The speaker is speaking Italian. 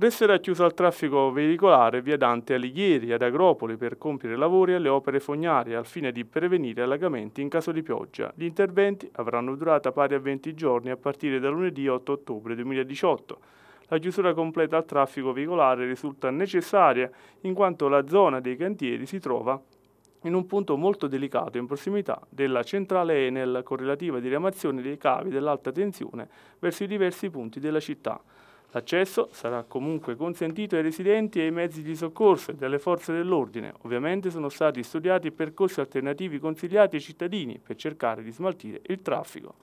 resterà chiusa al traffico veicolare via Dante Alighieri ad Agropoli per compiere lavori alle opere fognarie al fine di prevenire allagamenti in caso di pioggia. Gli interventi avranno durata pari a 20 giorni a partire da lunedì 8 ottobre 2018. La chiusura completa al traffico veicolare risulta necessaria in quanto la zona dei cantieri si trova in un punto molto delicato in prossimità della centrale Enel con relativa diramazione dei cavi dell'alta tensione verso i diversi punti della città. L'accesso sarà comunque consentito ai residenti e ai mezzi di soccorso e dalle forze dell'ordine. Ovviamente sono stati studiati percorsi alternativi consigliati ai cittadini per cercare di smaltire il traffico.